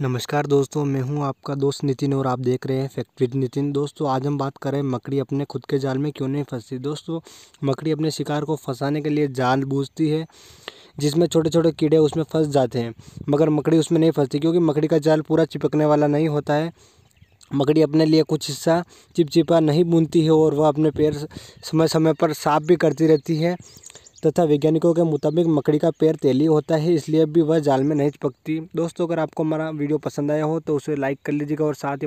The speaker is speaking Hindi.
नमस्कार दोस्तों मैं हूं आपका दोस्त नितिन और आप देख रहे हैं फैक्ट्री नितिन दोस्तों आज हम बात करें मकड़ी अपने खुद के जाल में क्यों नहीं फंसती दोस्तों मकड़ी अपने शिकार को फंसाने के लिए जाल बूझती है जिसमें छोटे छोटे कीड़े उसमें फंस जाते हैं मगर मकड़ी उसमें नहीं फंसती क्योंकि मकड़ी का जाल पूरा चिपकने वाला नहीं होता है मकड़ी अपने लिए कुछ हिस्सा चिपचिपा नहीं बुनती है और वह अपने पैर समय समय पर साफ भी करती रहती है तथा वैज्ञानिकों के मुताबिक मकड़ी का पैर तेली होता है इसलिए भी वह जाल में नहीं चिपकती दोस्तों अगर आपको हमारा वीडियो पसंद आया हो तो उसे लाइक कर लीजिएगा और साथ ही